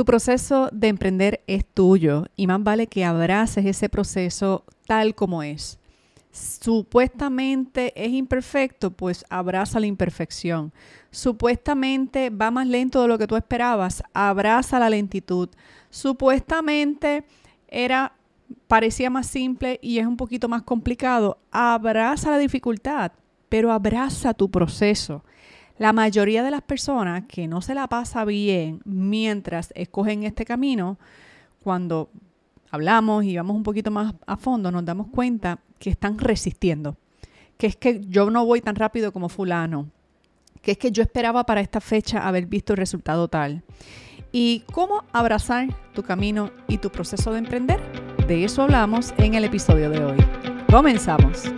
Tu proceso de emprender es tuyo y más vale que abraces ese proceso tal como es. Supuestamente es imperfecto, pues abraza la imperfección. Supuestamente va más lento de lo que tú esperabas, abraza la lentitud. Supuestamente era parecía más simple y es un poquito más complicado, abraza la dificultad, pero abraza tu proceso. La mayoría de las personas que no se la pasa bien mientras escogen este camino, cuando hablamos y vamos un poquito más a fondo, nos damos cuenta que están resistiendo, que es que yo no voy tan rápido como fulano, que es que yo esperaba para esta fecha haber visto el resultado tal. ¿Y cómo abrazar tu camino y tu proceso de emprender? De eso hablamos en el episodio de hoy. Comenzamos.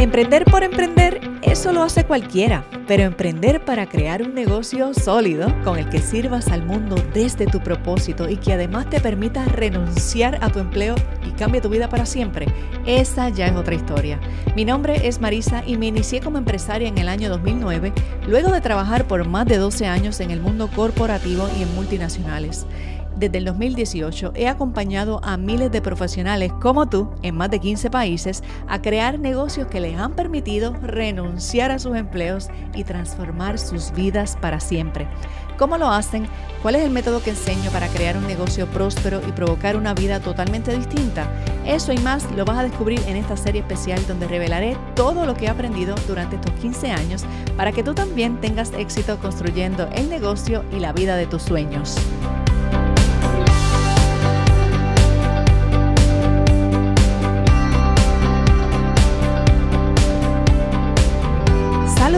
Emprender por emprender, eso lo hace cualquiera, pero emprender para crear un negocio sólido con el que sirvas al mundo desde tu propósito y que además te permita renunciar a tu empleo y cambie tu vida para siempre, esa ya es otra historia. Mi nombre es Marisa y me inicié como empresaria en el año 2009, luego de trabajar por más de 12 años en el mundo corporativo y en multinacionales desde el 2018 he acompañado a miles de profesionales como tú en más de 15 países a crear negocios que les han permitido renunciar a sus empleos y transformar sus vidas para siempre. ¿Cómo lo hacen? ¿Cuál es el método que enseño para crear un negocio próspero y provocar una vida totalmente distinta? Eso y más lo vas a descubrir en esta serie especial donde revelaré todo lo que he aprendido durante estos 15 años para que tú también tengas éxito construyendo el negocio y la vida de tus sueños.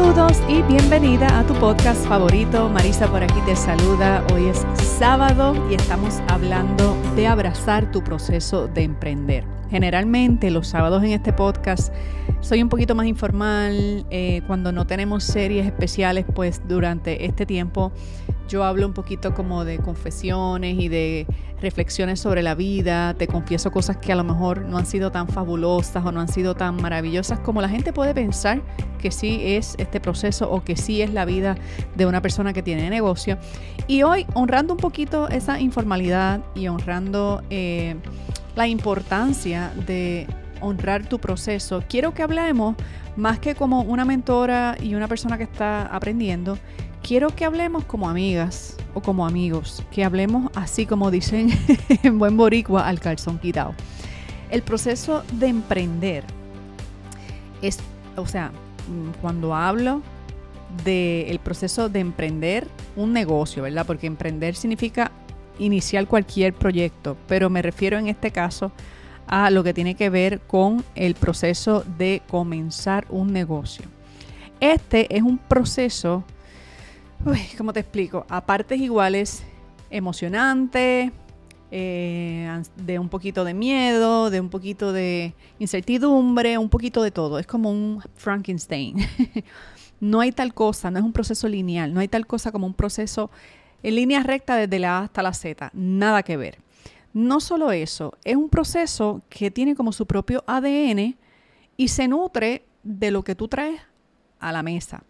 Saludos y bienvenida a tu podcast favorito. Marisa por aquí te saluda. Hoy es sábado y estamos hablando de abrazar tu proceso de emprender. Generalmente los sábados en este podcast soy un poquito más informal. Eh, cuando no tenemos series especiales, pues durante este tiempo yo hablo un poquito como de confesiones y de reflexiones sobre la vida. Te confieso cosas que a lo mejor no han sido tan fabulosas o no han sido tan maravillosas como la gente puede pensar que sí es este proceso o que sí es la vida de una persona que tiene negocio. Y hoy honrando un poquito esa informalidad y honrando... Eh, la importancia de honrar tu proceso, quiero que hablemos, más que como una mentora y una persona que está aprendiendo, quiero que hablemos como amigas o como amigos, que hablemos así como dicen en buen boricua al calzón quitado. El proceso de emprender es, o sea, cuando hablo del proceso de emprender un negocio, ¿verdad? Porque emprender significa iniciar cualquier proyecto, pero me refiero en este caso a lo que tiene que ver con el proceso de comenzar un negocio. Este es un proceso, como ¿cómo te explico? A partes iguales, emocionante, eh, de un poquito de miedo, de un poquito de incertidumbre, un poquito de todo. Es como un Frankenstein. no hay tal cosa, no es un proceso lineal, no hay tal cosa como un proceso en línea recta desde la A hasta la Z, nada que ver. No solo eso, es un proceso que tiene como su propio ADN y se nutre de lo que tú traes a la mesa.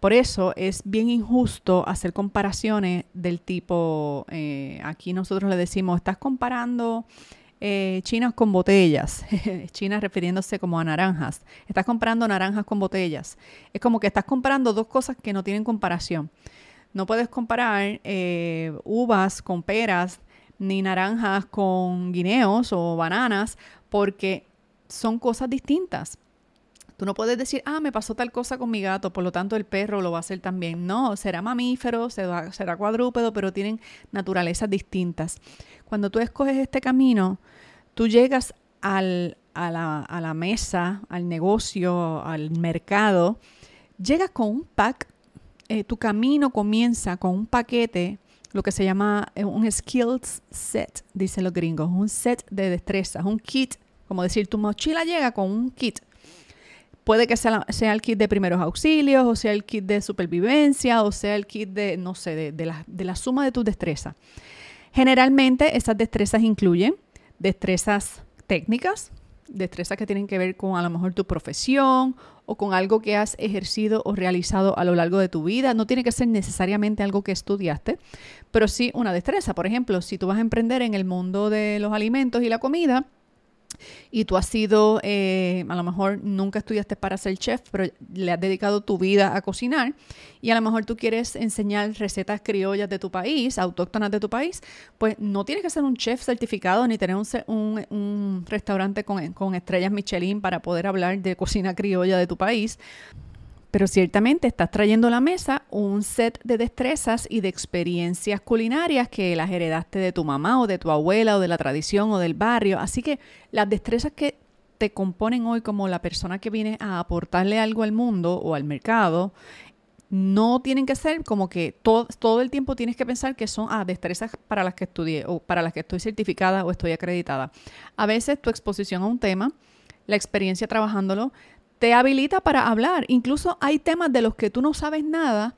Por eso es bien injusto hacer comparaciones del tipo, eh, aquí nosotros le decimos, estás comparando eh, chinas con botellas, chinas refiriéndose como a naranjas, estás comparando naranjas con botellas. Es como que estás comparando dos cosas que no tienen comparación. No puedes comparar eh, uvas con peras ni naranjas con guineos o bananas porque son cosas distintas. Tú no puedes decir, ah, me pasó tal cosa con mi gato, por lo tanto el perro lo va a hacer también. No, será mamífero, será, cuadrúpedo, pero tienen naturalezas distintas. Cuando tú escoges este camino, tú llegas a, la, a la mesa, al negocio, al mercado, llegas con un pack eh, tu camino comienza con un paquete, lo que se llama eh, un skills set, dicen los gringos, un set de destrezas, un kit, como decir, tu mochila llega con un kit. Puede que sea, el kit de primeros auxilios, o sea el kit de supervivencia, o sea el kit de, no sé, de, la, de la suma de tus destrezas. Generalmente esas destrezas incluyen destrezas técnicas, destrezas que tienen que ver con a lo mejor tu profesión o con algo que has ejercido o realizado a lo largo de tu vida. No tiene que ser necesariamente algo que estudiaste, pero sí una destreza. Por ejemplo, si tú vas a emprender en el mundo de los alimentos y la comida, y tú has sido, eh, a lo mejor nunca estudiaste para ser chef, pero le has dedicado tu vida a cocinar y a lo mejor tú quieres enseñar recetas criollas de tu país, autóctonas de tu país, pues no tienes que ser un chef certificado ni tener un, restaurante con estrellas Michelin para poder hablar de cocina criolla de tu país. Pero ciertamente estás trayendo a la mesa un set de destrezas y de experiencias culinarias que las heredaste de tu mamá o de tu abuela o de la tradición o del barrio. Así que las destrezas que te componen hoy como la persona que viene a aportarle algo al mundo o al mercado, no tienen que ser como que todo, el tiempo tienes que pensar que son ah, destrezas para las que estudié o para las que estoy certificada o estoy acreditada. A veces tu exposición a un tema, la experiencia trabajándolo, te habilita para hablar. Incluso hay temas de los que tú no sabes nada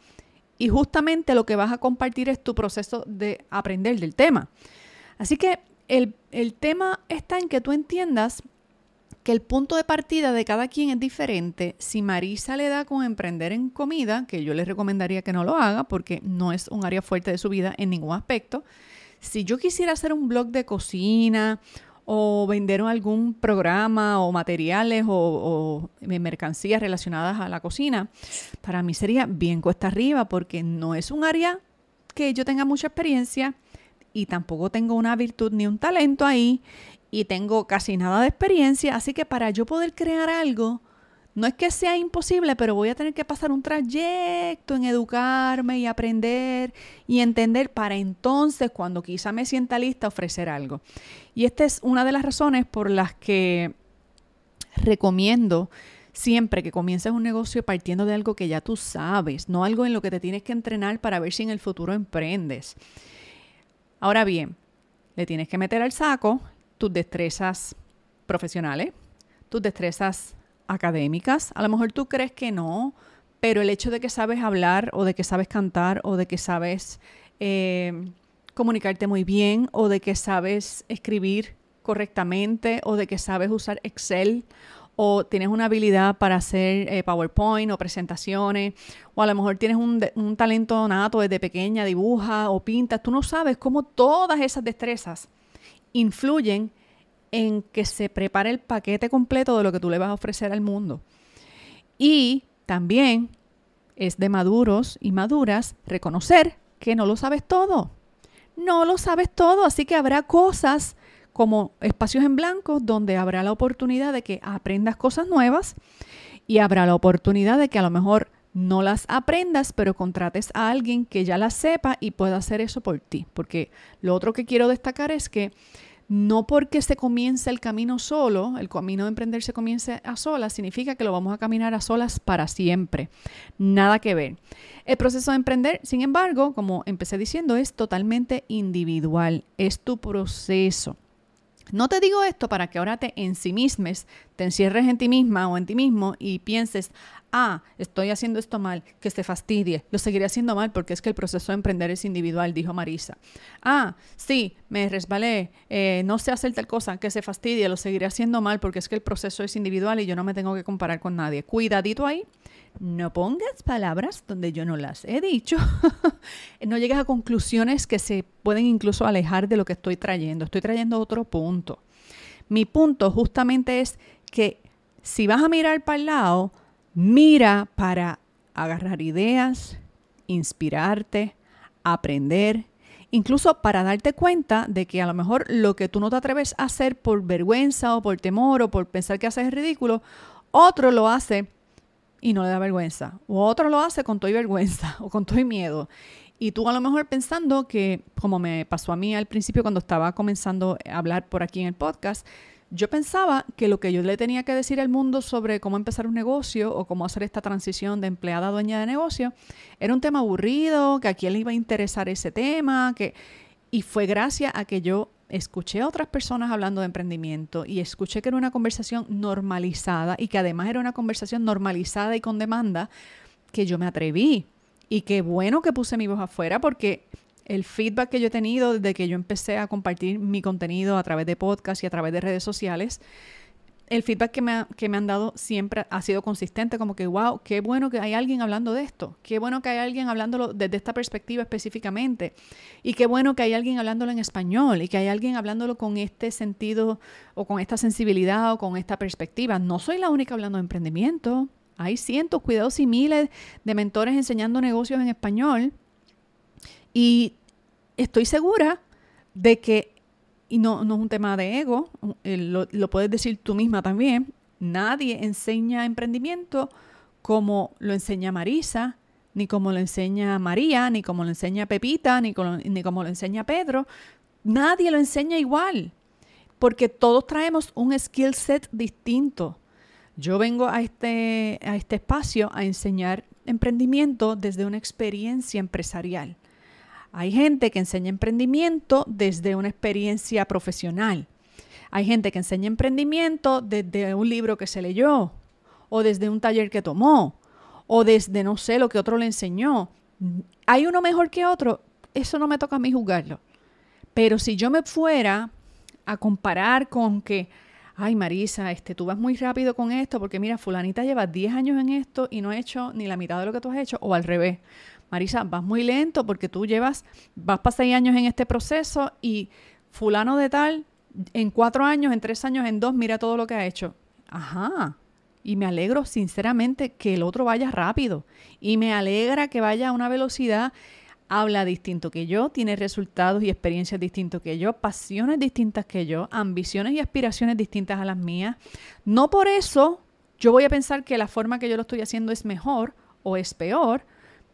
y justamente lo que vas a compartir es tu proceso de aprender del tema. Así que el, tema está en que tú entiendas que el punto de partida de cada quien es diferente. Si Marisa le da con emprender en comida, que yo le recomendaría que no lo haga porque no es un área fuerte de su vida en ningún aspecto, si yo quisiera hacer un blog de cocina o vendieron algún programa o materiales o, o, eh, mercancías relacionadas a la cocina, para mí sería bien cuesta arriba porque no es un área que yo tenga mucha experiencia y tampoco tengo una virtud ni un talento ahí y tengo casi nada de experiencia, así que para yo poder crear algo, no es que sea imposible, pero voy a tener que pasar un trayecto en educarme y aprender y entender para entonces, cuando quizá me sienta lista, ofrecer algo. Y esta es una de las razones por las que recomiendo siempre que comiences un negocio partiendo de algo que ya tú sabes, no algo en lo que te tienes que entrenar para ver si en el futuro emprendes. Ahora bien, le tienes que meter al saco tus destrezas profesionales, tus destrezas académicas. A lo mejor tú crees que no, pero el hecho de que sabes hablar o de que sabes cantar o de que sabes eh, comunicarte muy bien o de que sabes escribir correctamente o de que sabes usar Excel o tienes una habilidad para hacer eh, PowerPoint o presentaciones, o a lo mejor tienes un, un, talento nato desde pequeña, dibuja o pinta, tú no sabes cómo todas esas destrezas influyen en que se prepare el paquete completo de lo que tú le vas a ofrecer al mundo. Y también es de maduros y maduras reconocer que no lo sabes todo. No lo sabes todo, así que habrá cosas como espacios en blanco donde habrá la oportunidad de que aprendas cosas nuevas y habrá la oportunidad de que a lo mejor no las aprendas, pero contrates a alguien que ya las sepa y pueda hacer eso por ti. Porque lo otro que quiero destacar es que no porque se comience el camino solo, el camino de emprender se comience a solas, significa que lo vamos a caminar a solas para siempre. Nada que ver. El proceso de emprender, sin embargo, como empecé diciendo, es totalmente individual, es tu proceso. No te digo esto para que ahora te ensimismes, te encierres en ti misma o en ti mismo y pienses, ah, estoy haciendo esto mal, que se fastidie, lo seguiré haciendo mal porque es que el proceso de emprender es individual, dijo Marisa. Ah, sí, me resbalé, eh, no sé hacer tal cosa, que se fastidie, lo seguiré haciendo mal porque es que el proceso es individual y yo no me tengo que comparar con nadie. Cuidadito ahí no pongas palabras donde yo no las he dicho. no llegues a conclusiones que se pueden incluso alejar de lo que estoy trayendo. Estoy trayendo otro punto. Mi punto justamente es que si vas a mirar para el lado, mira para agarrar ideas, inspirarte, aprender, incluso para darte cuenta de que a lo mejor lo que tú no te atreves a hacer por vergüenza o por temor o por pensar que haces ridículo, otro lo hace y no le da vergüenza. O otro lo hace con todo y vergüenza o con todo y miedo. Y tú a lo mejor pensando que, como me pasó a mí al principio cuando estaba comenzando a hablar por aquí en el podcast, yo pensaba que lo que yo le tenía que decir al mundo sobre cómo empezar un negocio o cómo hacer esta transición de empleada a dueña de negocio era un tema aburrido, que a quién le iba a interesar ese tema, que... Y fue gracias a que yo escuché a otras personas hablando de emprendimiento y escuché que era una conversación normalizada y que además era una conversación normalizada y con demanda, que yo me atreví. Y qué bueno que puse mi voz afuera porque el feedback que yo he tenido desde que yo empecé a compartir mi contenido a través de podcast y a través de redes sociales el feedback que me, han dado siempre ha sido consistente, como que, wow, qué bueno que hay alguien hablando de esto, qué bueno que hay alguien hablándolo desde esta perspectiva específicamente, y qué bueno que hay alguien hablándolo en español, y que hay alguien hablándolo con este sentido o con esta sensibilidad o con esta perspectiva. No soy la única hablando de emprendimiento, hay cientos, cuidados y miles de mentores enseñando negocios en español, y estoy segura de que y no, es un tema de ego, lo, puedes decir tú misma también, nadie enseña emprendimiento como lo enseña Marisa, ni como lo enseña María, ni como lo enseña Pepita, ni como, ni como lo enseña Pedro. Nadie lo enseña igual, porque todos traemos un skill set distinto. Yo vengo a este, a este espacio a enseñar emprendimiento desde una experiencia empresarial. Hay gente que enseña emprendimiento desde una experiencia profesional. Hay gente que enseña emprendimiento desde un libro que se leyó o desde un taller que tomó o desde no sé lo que otro le enseñó. Hay uno mejor que otro, eso no me toca a mí juzgarlo. Pero si yo me fuera a comparar con que ay Marisa, este, tú vas muy rápido con esto porque mira, fulanita lleva 10 años en esto y no ha hecho ni la mitad de lo que tú has hecho, o al revés. Marisa, vas muy lento porque tú llevas, vas para 6 años en este proceso y fulano de tal, en 4 años, en 3 años, en 2, mira todo lo que ha hecho. Ajá. Y me alegro sinceramente que el otro vaya rápido. Y me alegra que vaya a una velocidad habla distinto que yo, tiene resultados y experiencias distintos que yo, pasiones distintas que yo, ambiciones y aspiraciones distintas a las mías. No por eso yo voy a pensar que la forma que yo lo estoy haciendo es mejor o es peor,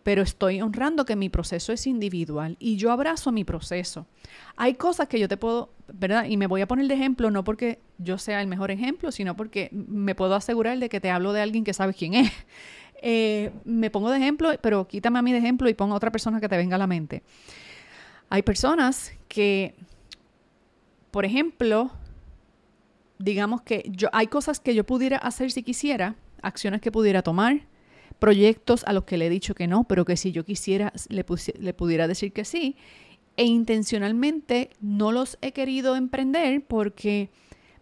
pero estoy honrando que mi proceso es individual y yo abrazo mi proceso. Hay cosas que yo te puedo, ¿verdad? Y me voy a poner de ejemplo, no porque yo sea el mejor ejemplo, sino porque me puedo asegurar de que te hablo de alguien que sabes quién es. Eh, me pongo de ejemplo, pero quítame a mí de ejemplo y pongo a otra persona que te venga a la mente. Hay personas que, por ejemplo, digamos que yo, hay cosas que yo pudiera hacer si quisiera, acciones que pudiera tomar, proyectos a los que le he dicho que no, pero que si yo quisiera le pudiera decir que sí, e intencionalmente no los he querido emprender porque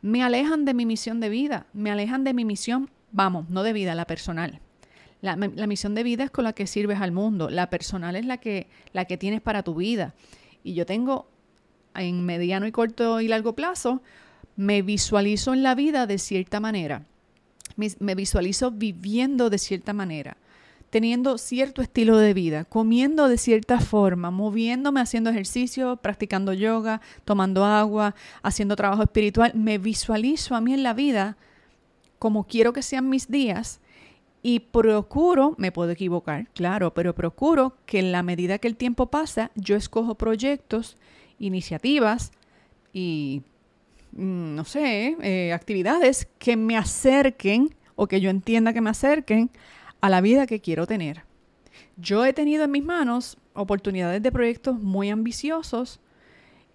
me alejan de mi misión de vida, me alejan de mi misión, vamos, no de vida, la personal. La, misión de vida es con la que sirves al mundo, la personal es la que, la que tienes para tu vida. Y yo tengo en mediano y corto y largo plazo, me visualizo en la vida de cierta manera, me, me visualizo viviendo de cierta manera teniendo cierto estilo de vida, comiendo de cierta forma, moviéndome, haciendo ejercicio, practicando yoga, tomando agua, haciendo trabajo espiritual, me visualizo a mí en la vida como quiero que sean mis días y procuro, me puedo equivocar, claro, pero procuro que en la medida que el tiempo pasa, yo escojo proyectos, iniciativas y, mm, no sé, eh, actividades que me acerquen o que yo entienda que me acerquen a la vida que quiero tener. Yo he tenido en mis manos oportunidades de proyectos muy ambiciosos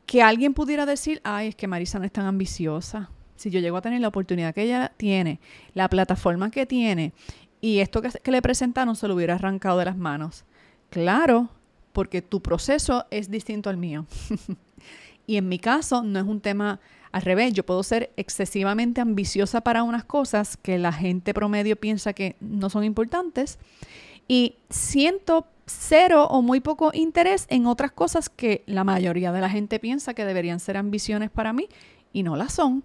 que alguien pudiera decir, ay, es que Marisa no es tan ambiciosa, si yo llego a tener la oportunidad que ella tiene, la plataforma que tiene y esto que, le presentaron se lo hubiera arrancado de las manos. Claro, porque tu proceso es distinto al mío. y en mi caso no es un tema al revés, yo puedo ser excesivamente ambiciosa para unas cosas que la gente promedio piensa que no son importantes y siento cero o muy poco interés en otras cosas que la mayoría de la gente piensa que deberían ser ambiciones para mí y no las son.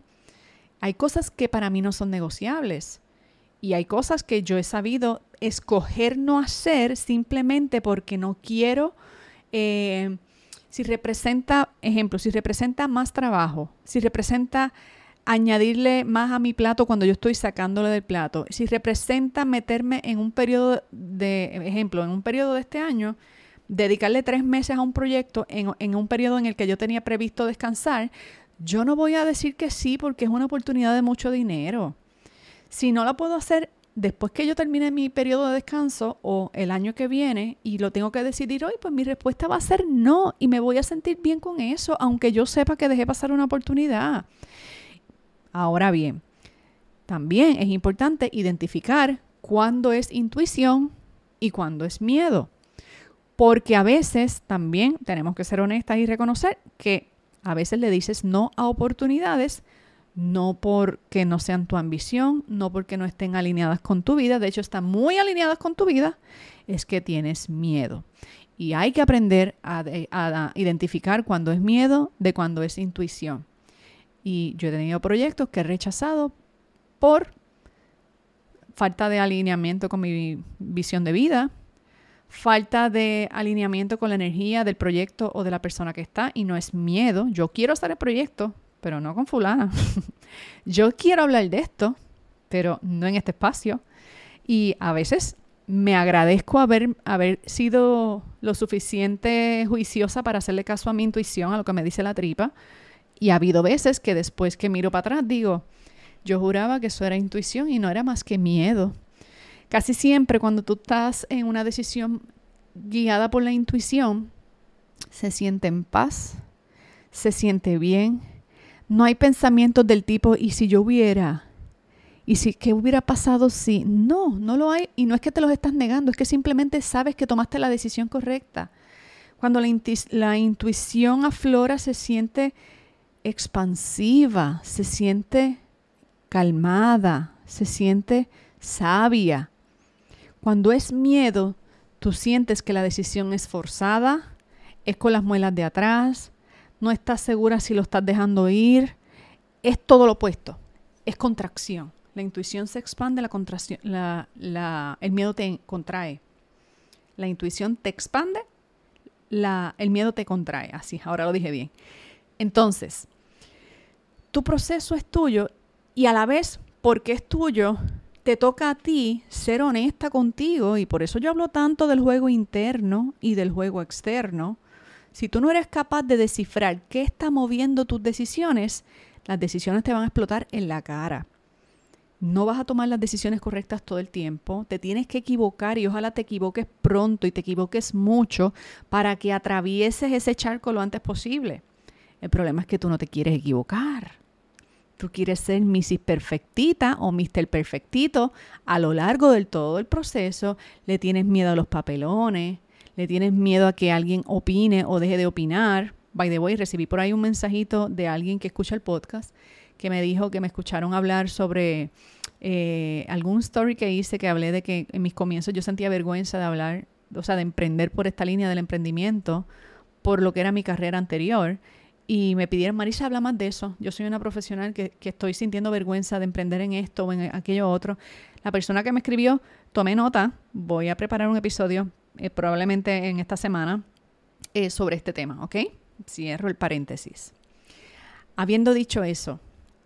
Hay cosas que para mí no son negociables. Y hay cosas que yo he sabido escoger no hacer simplemente porque no quiero, eh, si representa, ejemplo, si representa más trabajo, si representa añadirle más a mi plato cuando yo estoy sacándole del plato, si representa meterme en un periodo de, ejemplo, en un periodo de este año, dedicarle tres meses a un proyecto en, en un periodo en el que yo tenía previsto descansar, yo no voy a decir que sí porque es una oportunidad de mucho dinero. Si no la puedo hacer después que yo termine mi periodo de descanso o el año que viene y lo tengo que decidir hoy, pues mi respuesta va a ser no y me voy a sentir bien con eso, aunque yo sepa que dejé pasar una oportunidad. Ahora bien, también es importante identificar cuándo es intuición y cuándo es miedo. Porque a veces también tenemos que ser honestas y reconocer que a veces le dices no a oportunidades no porque no sean tu ambición, no porque no estén alineadas con tu vida, de hecho están muy alineadas con tu vida, es que tienes miedo. Y hay que aprender a, identificar cuando es miedo de cuando es intuición. Y yo he tenido proyectos que he rechazado por falta de alineamiento con mi visión de vida, falta de alineamiento con la energía del proyecto o de la persona que está y no es miedo. Yo quiero estar el proyecto, pero no con fulana. Yo quiero hablar de esto, pero no en este espacio. Y a veces me agradezco haber, haber sido lo suficiente juiciosa para hacerle caso a mi intuición, a lo que me dice la tripa. Y ha habido veces que después que miro para atrás digo, yo juraba que eso era intuición y no era más que miedo. Casi siempre cuando tú estás en una decisión guiada por la intuición, se siente en paz, se siente bien, no hay pensamientos del tipo, ¿y si yo hubiera? ¿Y si qué hubiera pasado si? No, no lo hay. Y no es que te los estás negando, es que simplemente sabes que tomaste la decisión correcta. Cuando la, la intuición aflora, se siente expansiva, se siente calmada, se siente sabia. Cuando es miedo, tú sientes que la decisión es forzada, es con las muelas de atrás, no estás segura si lo estás dejando ir. Es todo lo opuesto, es contracción. La intuición se expande, la contracción, el miedo te contrae. La intuición te expande, el miedo te contrae. Así, ahora lo dije bien. Entonces, tu proceso es tuyo y a la vez, porque es tuyo, te toca a ti ser honesta contigo y por eso yo hablo tanto del juego interno y del juego externo, si tú no eres capaz de descifrar qué está moviendo tus decisiones, las decisiones te van a explotar en la cara. No vas a tomar las decisiones correctas todo el tiempo, te tienes que equivocar y ojalá te equivoques pronto y te equivoques mucho para que atravieses ese charco lo antes posible. El problema es que tú no te quieres equivocar. Tú quieres ser Mrs. Perfectita o Mr. Perfectito a lo largo del todo el proceso. Le tienes miedo a los papelones, le tienes miedo a que alguien opine o deje de opinar. By the way, recibí por ahí un mensajito de alguien que escucha el podcast que me dijo que me escucharon hablar sobre eh, algún story que hice que hablé de que en mis comienzos yo sentía vergüenza de hablar, o sea, de emprender por esta línea del emprendimiento, por lo que era mi carrera anterior. Y me pidieron, Marisa, habla más de eso. Yo soy una profesional que, que estoy sintiendo vergüenza de emprender en esto o en aquello otro. La persona que me escribió, tomé nota, voy a preparar un episodio eh, probablemente en esta semana eh, sobre este tema, ¿ok? Cierro el paréntesis. Habiendo dicho eso,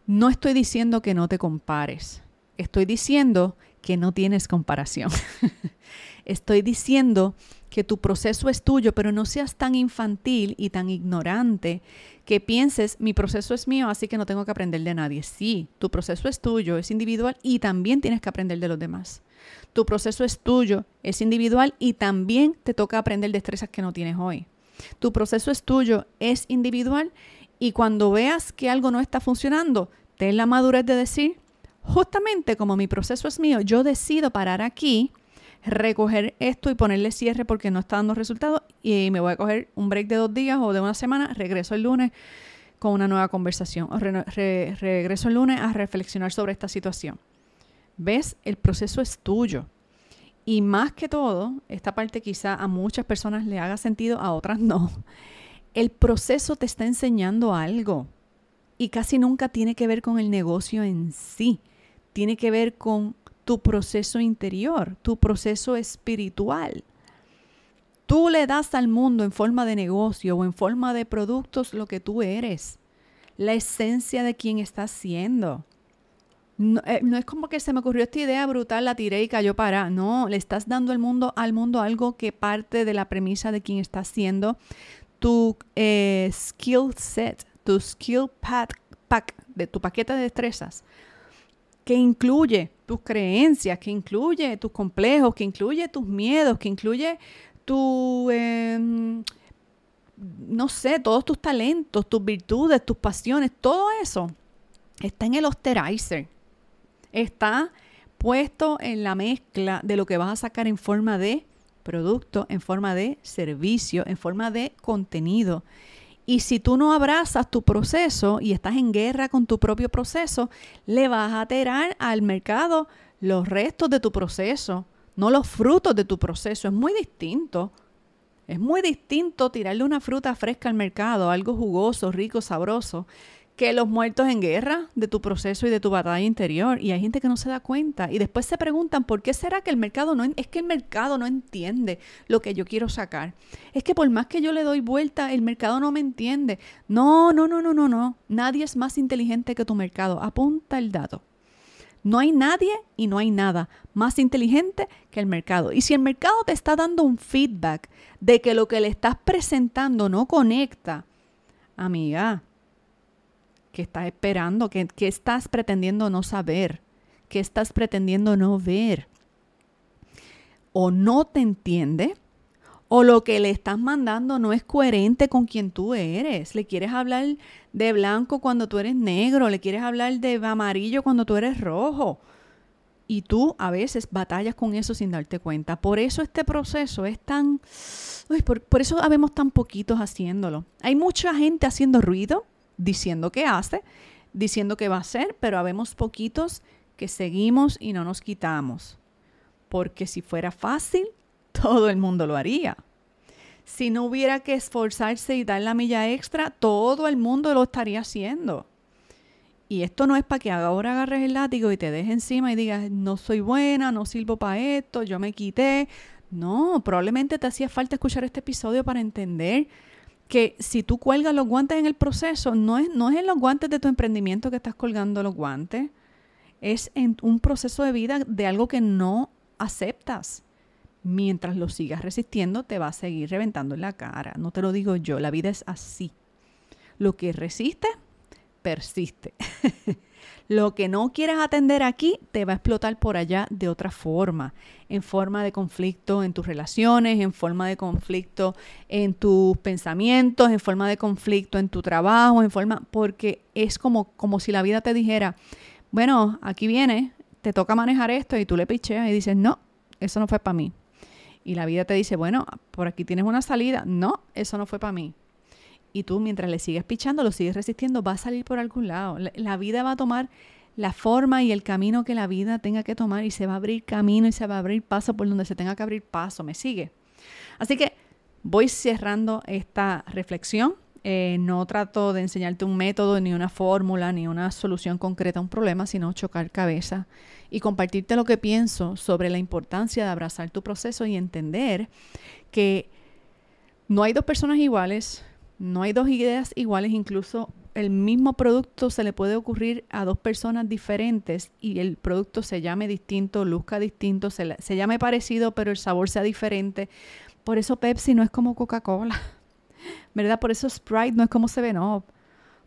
no estoy diciendo que no te compares, estoy diciendo que no tienes comparación. estoy diciendo que tu proceso es tuyo, pero no seas tan infantil y tan ignorante que pienses, mi proceso es mío, así que no tengo que aprender de nadie. Sí, tu proceso es tuyo, es individual y también tienes que aprender de los demás. Tu proceso es tuyo, es individual y también te toca aprender destrezas que no tienes hoy. Tu proceso es tuyo, es individual y cuando veas que algo no está funcionando, ten la madurez de decir, justamente como mi proceso es mío, yo decido parar aquí, recoger esto y ponerle cierre porque no está dando resultados y me voy a coger un break de dos días o de una semana, regreso el lunes con una nueva conversación o regreso el lunes a reflexionar sobre esta situación. ¿Ves? El proceso es tuyo. Y más que todo, esta parte quizá a muchas personas le haga sentido, a otras no. El proceso te está enseñando algo y casi nunca tiene que ver con el negocio en sí. Tiene que ver con tu proceso interior, tu proceso espiritual. Tú le das al mundo en forma de negocio o en forma de productos lo que tú eres, la esencia de quien estás siendo. Eh, no, es como que se me ocurrió esta idea brutal, la tiré y cayó para. No, le estás dando al mundo, al mundo algo que parte de la premisa de quien está haciendo tu eh, skill set, tu skill pack, de tu paquete de destrezas, que incluye tus creencias, que incluye tus complejos, que incluye tus miedos, que incluye tu, em, no sé, todos tus talentos, tus virtudes, tus pasiones, todo eso está en el osterizer está puesto en la mezcla de lo que vas a sacar en forma de producto, en forma de servicio, en forma de contenido. Y si tú no abrazas tu proceso y estás en guerra con tu propio proceso, le vas a tirar al mercado los restos de tu proceso, no los frutos de tu proceso. Es muy distinto. Es muy distinto tirarle una fruta fresca al mercado, algo jugoso, rico, sabroso, que los muertos en guerra de tu proceso y de tu batalla interior. Y hay gente que no se da cuenta. Y después se preguntan, ¿por qué será que el mercado no... Es que el mercado no entiende lo que yo quiero sacar. Es que por más que yo le doy vuelta, el mercado no me entiende. No, no, no, no, no, no. Nadie es más inteligente que tu mercado. Apunta el dato. No hay nadie y no hay nada más inteligente que el mercado. Y si el mercado te está dando un feedback de que lo que le estás presentando no conecta, amiga, ¿Qué estás esperando? ¿Qué, estás pretendiendo no saber? ¿Qué estás pretendiendo no ver? O no te entiende, o lo que le estás mandando no es coherente con quien tú eres. Le quieres hablar de blanco cuando tú eres negro, le quieres hablar de amarillo cuando tú eres rojo. Y tú a veces batallas con eso sin darte cuenta. Por eso este proceso es tan... por, por eso habemos tan poquitos haciéndolo. Hay mucha gente haciendo ruido, diciendo que hace, diciendo que va a hacer, pero habemos poquitos que seguimos y no nos quitamos. Porque si fuera fácil, todo el mundo lo haría. Si no hubiera que esforzarse y dar la milla extra, todo el mundo lo estaría haciendo. Y esto no es para que ahora agarres el látigo y te dejes encima y digas, no soy buena, no sirvo para esto, yo me quité. No, probablemente te hacía falta escuchar este episodio para entender que si tú cuelgas los guantes en el proceso, no es, no es en los guantes de tu emprendimiento que estás colgando los guantes, es en un proceso de vida de algo que no aceptas. Mientras lo sigas resistiendo, te va a seguir reventando en la cara. No te lo digo yo, la vida es así. Lo que resiste, persiste. Lo que no quieras atender aquí te va a explotar por allá de otra forma, en forma de conflicto en tus relaciones, en forma de conflicto en tus pensamientos, en forma de conflicto en tu trabajo, en forma porque es como como si la vida te dijera, bueno, aquí viene, te toca manejar esto y tú le picheas y dices, "No, eso no fue para mí." Y la vida te dice, bueno, por aquí tienes una salida. No, eso no fue para mí y tú mientras le sigues pichando, lo sigues resistiendo, va a salir por algún lado. La, vida va a tomar la forma y el camino que la vida tenga que tomar y se va a abrir camino y se va a abrir paso por donde se tenga que abrir paso, ¿me sigue? Así que voy cerrando esta reflexión. Eh, no trato de enseñarte un método, ni una fórmula, ni una solución concreta a un problema, sino chocar cabeza y compartirte lo que pienso sobre la importancia de abrazar tu proceso y entender que no hay dos personas iguales, no hay dos ideas iguales, incluso el mismo producto se le puede ocurrir a dos personas diferentes y el producto se llame distinto, luzca distinto, se, llame parecido, pero el sabor sea diferente. Por eso Pepsi no es como Coca-Cola, ¿verdad? Por eso Sprite no es como Seven Up.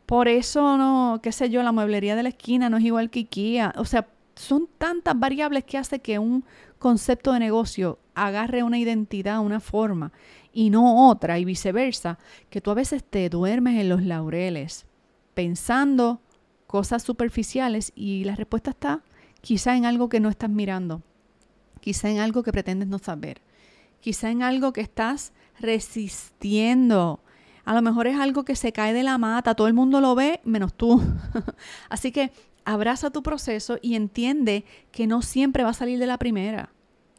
Por eso no, qué sé yo, la mueblería de la esquina no es igual que IKEA. O sea, son tantas variables que hace que un concepto de negocio agarre una identidad, una forma y no otra y viceversa, que tú a veces te duermes en los laureles pensando cosas superficiales y la respuesta está quizá en algo que no estás mirando, quizá en algo que pretendes no saber, quizá en algo que estás resistiendo. A lo mejor es algo que se cae de la mata, todo el mundo lo ve menos tú. Así que abraza tu proceso y entiende que no siempre va a salir de la primera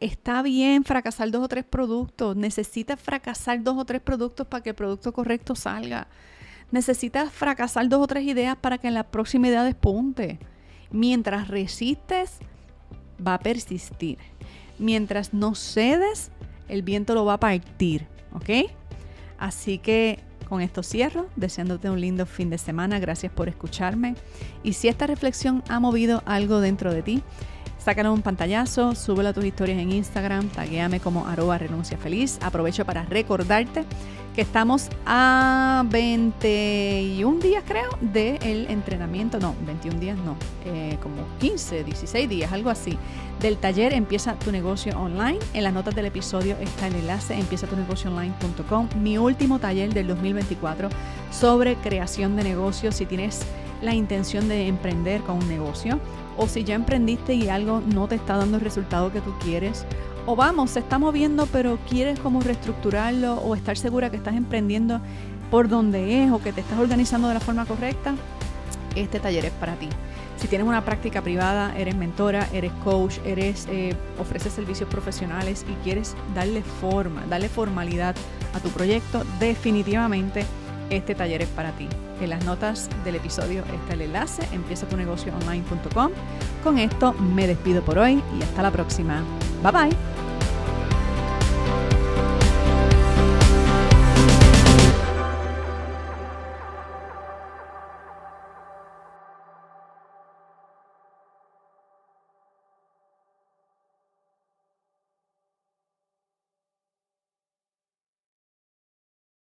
está bien fracasar dos o tres productos, necesitas fracasar dos o tres productos para que el producto correcto salga. Necesitas fracasar dos o tres ideas para que en la próxima idea despunte. Mientras resistes, va a persistir. Mientras no cedes, el viento lo va a partir, ¿ok? Así que con esto cierro, deseándote un lindo fin de semana, gracias por escucharme y si esta reflexión ha movido algo dentro de ti, en un pantallazo, súbelo a tus historias en Instagram, taguéame como arroba renuncia feliz. Aprovecho para recordarte que estamos a 21 días, creo, del entrenamiento. No, 21 días no, eh, como 15, 16 días, algo así. Del taller Empieza tu negocio online. En las notas del episodio está el enlace Empieza tu negocio online.com. Mi último taller del 2024 sobre creación de negocios. Si tienes la intención de emprender con un negocio, o si ya emprendiste y algo no te está dando el resultado que tú quieres. O vamos, se está moviendo pero quieres como reestructurarlo o estar segura que estás emprendiendo por donde es o que te estás organizando de la forma correcta, este taller es para ti. Si tienes una práctica privada, eres mentora, eres coach, eres eh, ofreces servicios profesionales y quieres darle forma, darle formalidad a tu proyecto, definitivamente este taller es para ti. En las notas del episodio está el enlace, negocio online.com. Con esto me despido por hoy y hasta la próxima. Bye bye.